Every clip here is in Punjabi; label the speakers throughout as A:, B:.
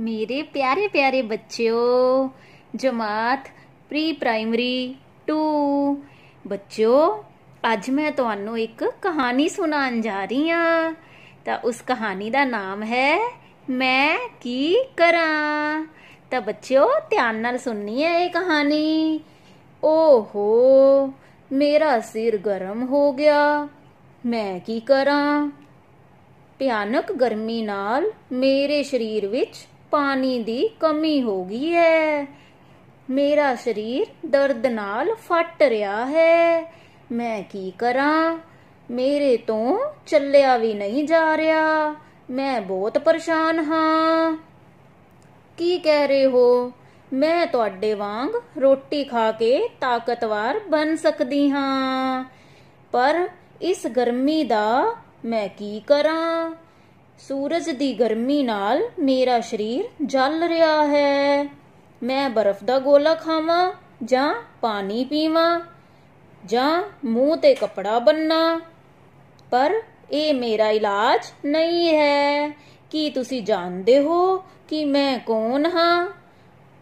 A: मेरे प्यारे प्यारे बच्चों ਜਮਾਤ ਪ੍ਰੀ ਪ੍ਰਾਇਮਰੀ 2 ਬੱਚਿਓ ਅੱਜ ਮੈਂ ਤੁਹਾਨੂੰ ਇੱਕ ਕਹਾਣੀ ਸੁਣਾਉਣ ਜਾ ਰਹੀ ਹਾਂ ਤਾਂ ਉਸ ਕਹਾਣੀ ਦਾ ਨਾਮ ਹੈ ਮੈਂ ਕੀ ਕਰਾਂ ਤਾਂ ਬੱਚਿਓ ਧਿਆਨ ਨਾਲ ਸੁਣਨੀ ਹੈ ਇਹ ਕਹਾਣੀ ਓਹੋ ਮੇਰਾ ਸਿਰ ਗਰਮ ਹੋ ਗਿਆ ਮੈਂ ਕੀ ਕਰਾਂ ਭਿਆਨਕ ਗਰਮੀ ਨਾਲ ਮੇਰੇ ਸਰੀਰ ਵਿੱਚ ਪਾਣੀ ਦੀ ਕਮੀ ਹੋ ਗਈ ਹੈ ਮੇਰਾ ਸਰੀਰ ਦਰਦ ਨਾਲ ਫਟ ਰਿਹਾ ਹੈ ਮੈਂ ਕੀ ਕਰਾਂ ਮੇਰੇ ਤੋਂ ਚੱਲਿਆ ਵੀ ਨਹੀਂ ਜਾ ਰਿਹਾ ਮੈਂ ਬਹੁਤ ਪਰੇਸ਼ਾਨ ਹਾਂ ਕੀ ਕਹਿ ਰਹੇ ਹੋ ਮੈਂ ਤੁਹਾਡੇ ਵਾਂਗ ਰੋਟੀ ਖਾ ਕੇ ਤਾਕਤਵਰ ਬਣ ਸਕਦੀ ਹਾਂ ਪਰ ਇਸ ਗਰਮੀ ਦਾ ਮੈਂ ਕੀ ਕਰਾਂ ਸੂਰਜ ਦੀ ਗਰਮੀ ਨਾਲ ਮੇਰਾ ਸਰੀਰ ਜਲ ਰਿਹਾ ਹੈ ਮੈਂ ਬਰਫ਼ ਦਾ ਗੋਲਾ ਖਾਵਾਂ ਜਾਂ ਪਾਣੀ ਪੀਵਾਂ ਜਾਂ ਮੂੰਹ ਤੇ ਕਪੜਾ ਬੰਨਾਂ ਪਰ ਇਹ ਮੇਰਾ ਇਲਾਜ ਨਹੀਂ ਹੈ ਕੀ ਤੁਸੀਂ ਜਾਣਦੇ ਹੋ ਕਿ ਮੈਂ ਕੌਣ ਹਾਂ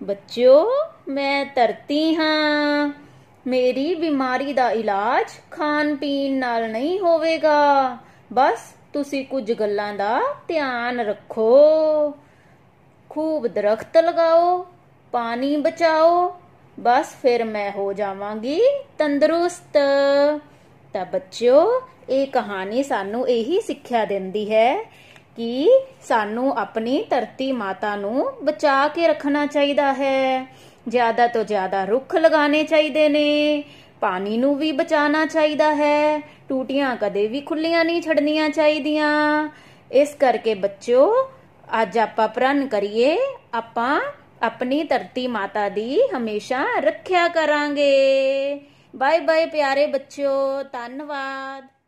A: ਬੱਚਿਓ ਮੈਂ ਧਰਤੀ ਹਾਂ ਮੇਰੀ ਬਿਮਾਰੀ ਦਾ ਇਲਾਜ ਖਾਣ ਪੀਣ ਨਾਲ ਨਹੀਂ ਹੋਵੇਗਾ ਬਸ ਤੁਸੀਂ ਕੁਝ ਗੱਲਾਂ ਦਾ ਧਿਆਨ ਰੱਖੋ ਖੂਬ ਦਰਖਤ ਲਗਾਓ ਪਾਣੀ ਬਚਾਓ ਬਸ ਫਿਰ ਮੈਂ ਹੋ ਜਾਵਾਂਗੀ ਤੰਦਰੁਸਤ ਤਾਂ ਬੱਚਿਓ ਇਹ ਕਹਾਣੀ ਸਾਨੂੰ ਇਹੀ ਸਿੱਖਿਆ ਦਿੰਦੀ ਹੈ ਕਿ ਸਾਨੂੰ ਆਪਣੀ ਧਰਤੀ ਮਾਤਾ ਨੂੰ ਬਚਾ ਕੇ ਰੱਖਣਾ ਚਾਹੀਦਾ ਹੈ ਜ਼ਿਆਦਾ ਤੋਂ ਜ਼ਿਆਦਾ ਰੁੱਖ ਲਗਾਉਣੇ ਚਾਹੀਦੇ ਨੇ ਪਾਣੀ ਨੂੰ ਵੀ ਬਚਾਉਣਾ ਚਾਹੀਦਾ ਹੈ ਟੂਟੀਆਂ ਕਦੇ ਵੀ ਖੁੱਲੀਆਂ ਨਹੀਂ ਛੱਡਣੀਆਂ ਚਾਹੀਦੀਆਂ ਇਸ ਕਰਕੇ ਬੱਚਿਓ ਅੱਜ ਆਪਾਂ ਪ੍ਰਣ ਕਰੀਏ ਆਪਾਂ ਆਪਣੀ ਧਰਤੀ ਮਾਤਾ ਦੀ ਹਮੇਸ਼ਾ ਰੱਖਿਆ ਕਰਾਂਗੇ ਬਾਏ ਬਾਏ ਪਿਆਰੇ ਬੱਚਿਓ ਧੰਨਵਾਦ